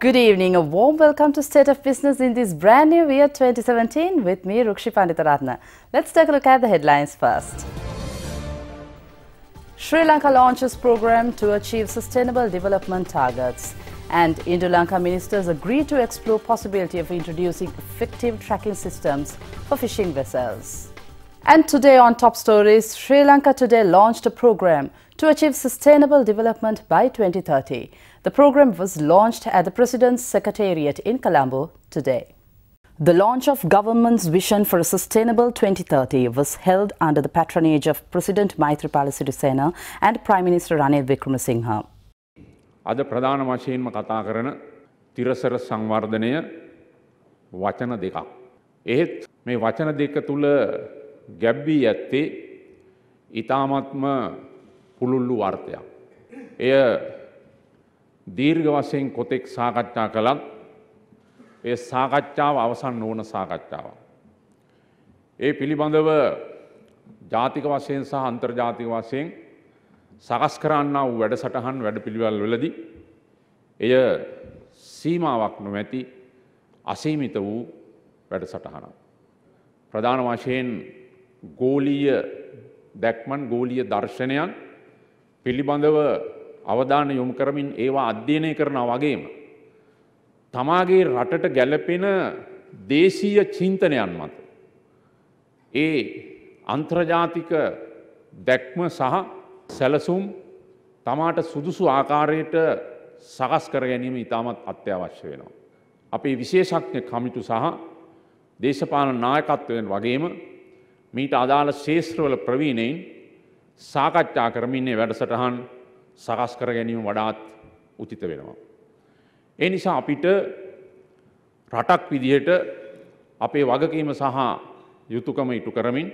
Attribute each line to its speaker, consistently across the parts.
Speaker 1: Good evening, a warm welcome to State of Business in this brand new year 2017 with me, Rukshi Panditaratna. Let's take a look at the headlines first. Sri Lanka launches program to achieve sustainable development targets and Indo-Lanka ministers agree to explore possibility of introducing effective tracking systems for fishing vessels. And today on Top Stories, Sri Lanka Today launched a program to achieve sustainable development by 2030. The program was launched at the President's Secretariat in Colombo today. The launch of government's vision for a sustainable 2030 was held under the patronage of President Maithripala Sirisena and Prime Minister Ranil Vikramasinghe.
Speaker 2: අද ප්‍රධාන වශයෙන්ම කතා කරන තිරසර සංවර්ධනය වචන දෙකක්. එහෙත් මේ වචන දෙක තුළ ගැබ්බී ඇත්තේ ඉතාමත්ම පුළුල්ලු වර්ථයක්. එය දීර්ඝ වශයෙන් කොතෙක් සාකච්ඡා කළත් ඒ සාකච්ඡාව අවසන් නොවන සාකච්ඡාවක්. ඒ පිළිබඳව ජාතික වශයෙන් සහ අන්තර්ජාතික වශයෙන් සකස් කරන්න වූ වැඩසටහන් වැඩපිළිවෙල් වලදී එය සීමාවක් නොමැති අසීමිත වූ වැඩසටහනක්. ප්‍රධාන වශයෙන් ගෝලීය දැක්මන් ගෝලීය දර්ශනයන් පිළිබඳව අවධාන යොමු කරමින් ඒවා අධ්‍යයනය කරනා වගේම. තමාගේ රටට ගැලපෙන දේශීය චින්තනයන් මත. ඒ අන්ත්‍රජාතික දැක්ම සහ සැලසුම් තමාට සුදුසු ආකාරයට සකස් කර ගැනීම ඉතාමත් අත්‍යවශ්‍ය වෙනවා. අපේ විශේෂඥ කමිටු සහ දේශපාලන නායකත්වයෙන් වගේම මීට අදාළ ශේෂත්‍රවල ප්‍රවීණයින් සාකච්ඡා කරමින්නේ වැඩසටහන් සකස් කර ගැනීම වඩාත් උතිත වෙනවා. ඒ නිසා අපිට රටක් විදිහට අපේ වගකීම සහ යුතුකම ඉටු කරමින්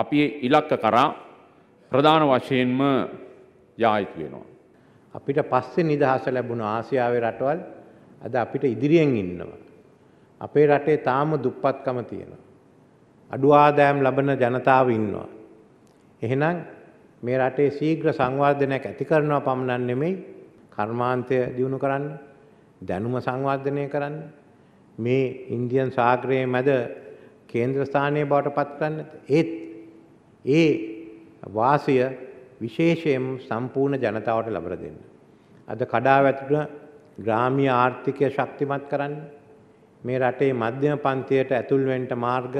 Speaker 2: අපි ඉලක්ක කරා ප්‍රධාන වශයෙන්ම යායුතු වෙනවා.
Speaker 3: අපිට පස්සේ නිදහස ලැබුණ ආසියාවේ රටවල් අද අපිට ඉදිරියෙන් ඉන්නවා. අපේ රටේ තාම දුප්පත්කම තියෙනවා. අඩු ආදායම් ලබන ජනතාව ඉන්නවා. එහෙනම් මේ රටේ ශීඝ්‍ර සංවර්ධනයක් ඇති කරනවා පමණක් නෙමෙයි කර්මාන්තය දියුණු කරන්න, දැනුම සංවර්ධනය කරන්න, මේ ඉන්දියන් සාගරයේ මැද කේන්ද්‍ර ස්ථානයේ බවට පත් කරන්න. ඒත් ඒ වාසිය විශේෂයෙන් සම්පූර්ණ ජනතාවට ලබා දෙන්න. අද කඩාවැටුණ ග්‍රාමීය ආර්ථිකය ශක්තිමත් කරන්න මේ රටේ මධ්‍යම පන්තියට ඇතුල් වෙන්න මාර්ග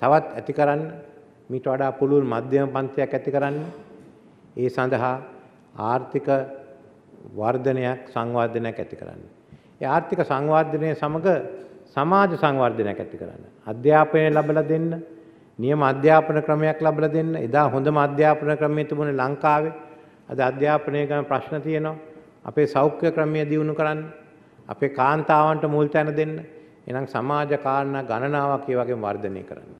Speaker 3: තවත් ඇති කරන්න මීට වඩා පුළුල් මධ්‍යම පන්තියක් ඇති කරන්න. ඒ සඳහා ආර්ථික වර්ධනයක් සංවර්ධනයක් ඇති කරන්න. ඒ ආර්ථික සංවර්ධනය සමග සමාජ සංවර්ධනයක් ඇති කරන්න. අධ්‍යාපනය ලැබලා දෙන්න, නියම අධ්‍යාපන ක්‍රමයක් ලැබලා දෙන්න. එදා හොඳම අධ්‍යාපන ක්‍රමය තිබුණේ ලංකාවේ. අද අධ්‍යාපනය ගැන ප්‍රශ්න තියෙනවා. අපේ සෞඛ්‍ය ක්‍රමය දියුණු කරන්න, අපේ කාන්තාවන්ට මුල් තැන දෙන්න. එහෙනම් සමාජ කාරණා ගණනාවක් ඒ වගේ වර්ධනය කරන්න.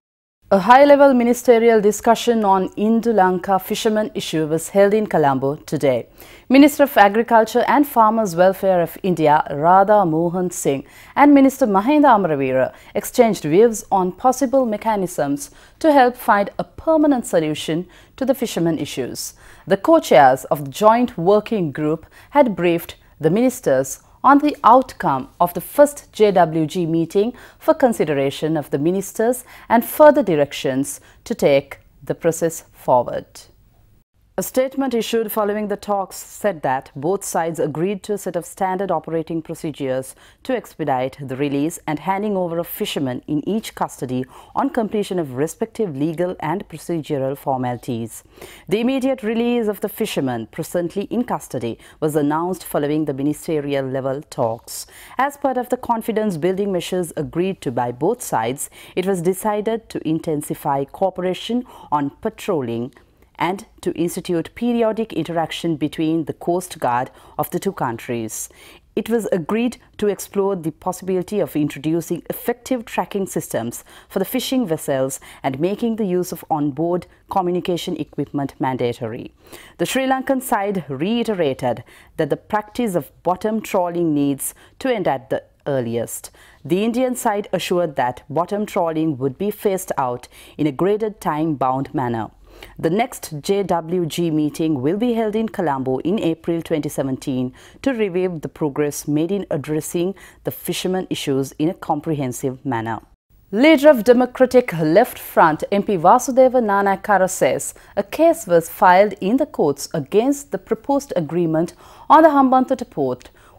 Speaker 1: A high-level ministerial discussion on Indulanka lanka fishermen issue was held in Colombo today. Minister of Agriculture and Farmers Welfare of India Radha Mohan Singh and Minister Mahinda Amaravira exchanged views on possible mechanisms to help find a permanent solution to the fishermen issues. The co-chairs of the joint working group had briefed the ministers on the outcome of the first JWG meeting for consideration of the ministers and further directions to take the process forward. A statement issued following the talks said that both sides agreed to a set of standard operating procedures to expedite the release and handing over of fishermen in each custody on completion of respective legal and procedural formalities. The immediate release of the fishermen presently in custody was announced following the ministerial level talks. As part of the confidence building measures agreed to by both sides, it was decided to intensify cooperation on patrolling and to institute periodic interaction between the Coast Guard of the two countries. It was agreed to explore the possibility of introducing effective tracking systems for the fishing vessels and making the use of onboard communication equipment mandatory. The Sri Lankan side reiterated that the practice of bottom trawling needs to end at the earliest. The Indian side assured that bottom trawling would be phased out in a graded time bound manner. The next JWG meeting will be held in Colombo in April 2017 to review the progress made in addressing the fishermen issues in a comprehensive manner. Leader of Democratic Left Front MP Vasudeva Nanakara says a case was filed in the courts against the proposed agreement on the Hambantota port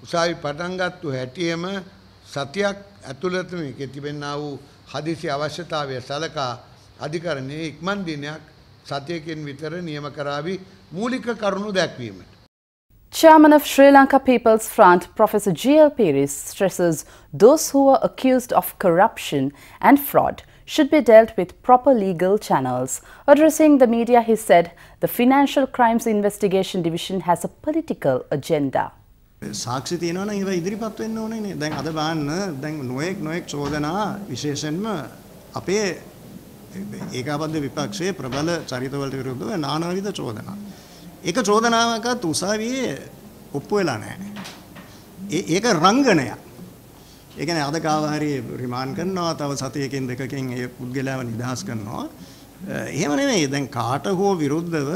Speaker 3: උසාවි සතියක් ඇතුළත මේකේ හදිසි අවශ්‍යතාවය සලකා අධිකරණයේ ඉක්මන් දිනයක් සතියකින් විතර නියම කරાવી මූලික කරුණු දැක්වීමට
Speaker 1: Chairman of Sri Lanka People's Front, Professor G.L. Pires, stresses those who are accused of corruption and fraud should be dealt with proper legal channels. Addressing the media, he said the Financial Crimes Investigation Division has a political agenda.
Speaker 3: සාක්ෂි තියෙනවනම් ඒවා ඉදිරිපත් වෙන්න ඕනේ නේ. දැන් අද බලන්න දැන් නොඑක් නොඑක් චෝදනා විශේෂයෙන්ම අපේ ඒකාබද්ධ විපක්ෂයේ ප්‍රබල චරිතවලට විරුද්ධව නානාවිධ චෝදනා. ඒක චෝදනාවකත් උසාවියේ ඔප්පු වෙලා නැහැ. ඒක රංගනයක්. ඒ කියන්නේ අද කාව හරි රිමාන්ඩ් කරනවා තව සතියකින් දෙකකින් ඒ පුද්ගලයාව නිදහස් කරනවා. එහෙම නෙමෙයි දැන් කාට හෝ විරුද්ධව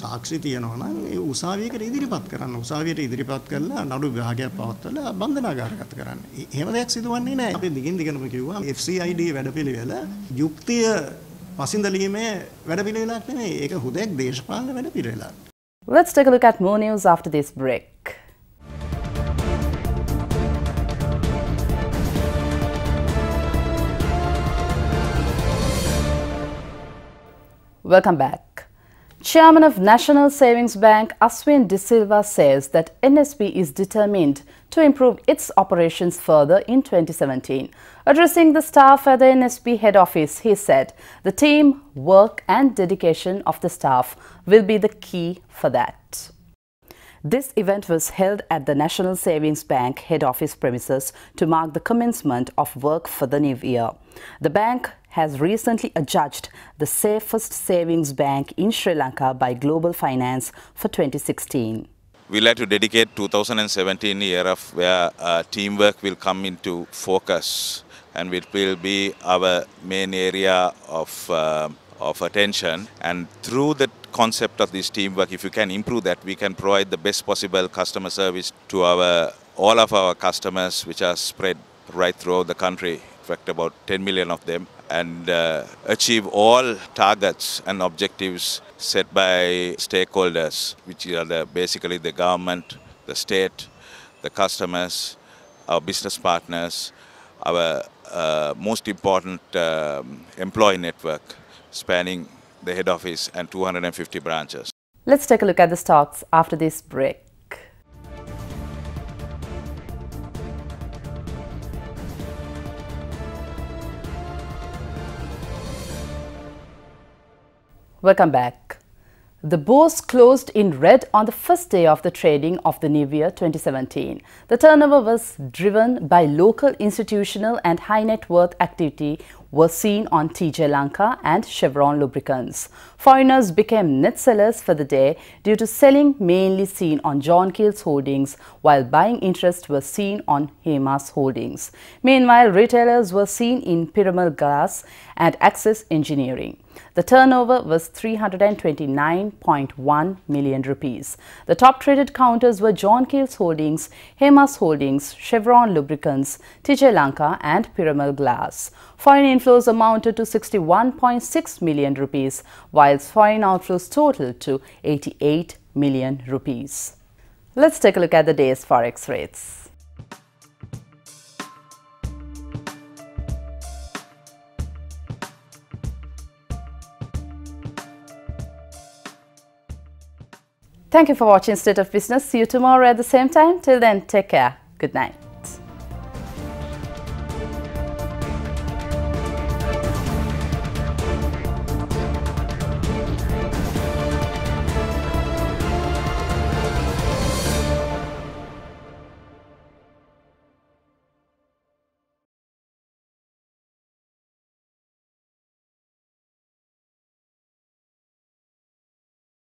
Speaker 3: සාක්ෂි තියනවා නම් ඒ උසාවියකට ඉදිරිපත් කරන්න උසාවියට ඉදිරිපත් කරලා නඩු විභාගයක් පවත්වලා බන්ධනාගාරගත කරන්න. එහෙම දෙයක් සිදුවන්නේ නැහැ. අපි දිගින් දිගටම කිව්වා FCID වැඩපිළිවෙල යුක්තිය පසින්දලීමේ වැඩපිළිවෙලක් නෙමෙයි. ඒක හුදෙක් දේශපාලන වැඩපිළිවෙලක්.
Speaker 1: Let's take a look at more news after this break. Welcome back. Chairman of National Savings Bank Aswin De Silva says that NSB is determined to improve its operations further in 2017. Addressing the staff at the NSB head office, he said the team, work and dedication of the staff will be the key for that. This event was held at the National Savings Bank head office premises to mark the commencement of work for the new year. The bank has recently adjudged the safest savings bank in Sri Lanka by Global Finance for 2016.
Speaker 2: We like to dedicate 2017 year of where uh, teamwork will come into focus and it will be our main area of, uh, of attention. And through the concept of this teamwork, if you can improve that, we can provide the best possible customer service to our all of our customers which are spread right throughout the country fact about 10 million of them, and uh, achieve all targets and objectives set by stakeholders, which are the, basically the government, the state, the customers, our business partners, our uh, most important um, employee network spanning the head office and 250 branches.
Speaker 1: Let's take a look at the stocks after this break. Welcome back. The bourse closed in red on the first day of the trading of the new year 2017. The turnover was driven by local institutional and high net worth activity were seen on TJ Lanka and Chevron lubricants. Foreigners became net sellers for the day due to selling mainly seen on John Keel's holdings while buying interest were seen on Hema's holdings. Meanwhile, retailers were seen in Pyramal Glass and Axis Engineering. The turnover was 329.1 million rupees. The top traded counters were John Keel's Holdings, Hema's Holdings, Chevron Lubricants, TJ Lanka and Pyramal Glass. Foreign Inflows amounted to 61.6 million rupees, whilst foreign outflows totaled to 88 million rupees. Let's take a look at the day's forex rates. Thank you for watching State of Business. See you tomorrow at the same time. Till then, take care. Good night.